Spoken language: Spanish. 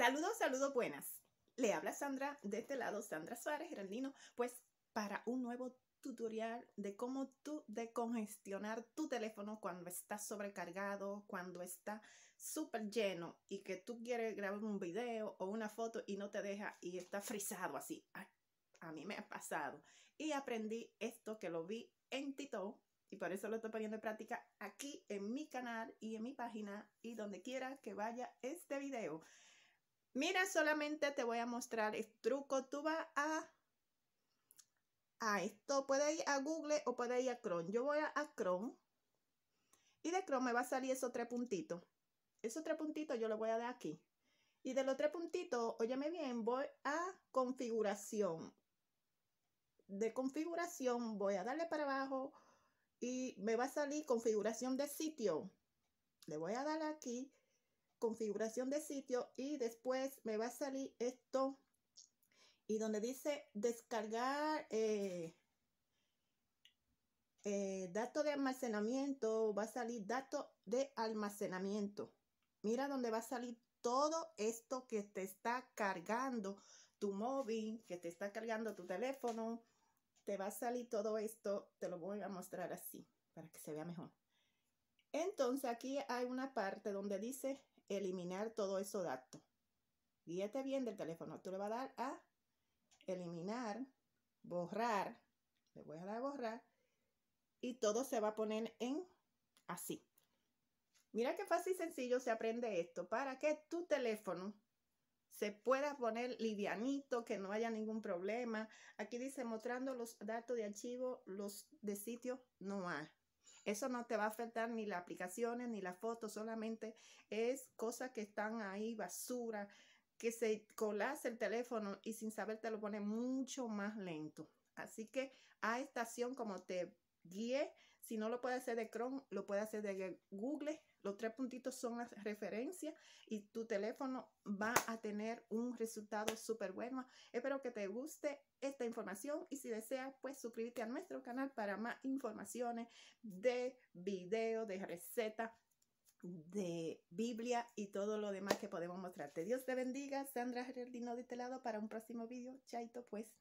Saludos, saludos buenas. Le habla Sandra, de este lado Sandra Suárez Geraldino, pues para un nuevo tutorial de cómo tú decongestionar tu teléfono cuando está sobrecargado, cuando está súper lleno y que tú quieres grabar un video o una foto y no te deja y está frisado así. a mí me ha pasado. Y aprendí esto que lo vi en Tito y por eso lo estoy poniendo en práctica aquí en mi canal y en mi página y donde quiera que vaya este video. Mira, solamente te voy a mostrar el truco. Tú vas a, a esto. Puedes ir a Google o puedes ir a Chrome. Yo voy a, Chrome. Y de Chrome me va a salir esos tres puntitos. Esos tres puntitos yo los voy a dar aquí. Y de los tres puntitos, óyeme bien, voy a configuración. De configuración voy a darle para abajo y me va a salir configuración de sitio. Le voy a dar aquí configuración de sitio y después me va a salir esto y donde dice descargar datos eh, eh, dato de almacenamiento, va a salir dato de almacenamiento. Mira donde va a salir todo esto que te está cargando tu móvil, que te está cargando tu teléfono. Te va a salir todo esto, te lo voy a mostrar así para que se vea mejor. Entonces aquí hay una parte donde dice eliminar todo eso datos. Guíate bien del teléfono. Tú le vas a dar a eliminar, borrar. Le voy a dar a borrar. Y todo se va a poner en así. Mira qué fácil y sencillo se aprende esto para que tu teléfono se pueda poner livianito, que no haya ningún problema. Aquí dice mostrando los datos de archivo, los de sitio no hay. Eso no te va a afectar ni las aplicaciones ni las fotos, solamente es cosas que están ahí, basura, que se colase el teléfono y sin saber te lo pone mucho más lento. Así que a estación como te guíe si no lo puede hacer de Chrome, lo puede hacer de Google. Los tres puntitos son las referencias y tu teléfono va a tener un resultado súper bueno. Espero que te guste esta información y si deseas, pues suscríbete a nuestro canal para más informaciones de video, de recetas de Biblia y todo lo demás que podemos mostrarte. Dios te bendiga. Sandra Gerardino de este lado para un próximo video. Chaito pues.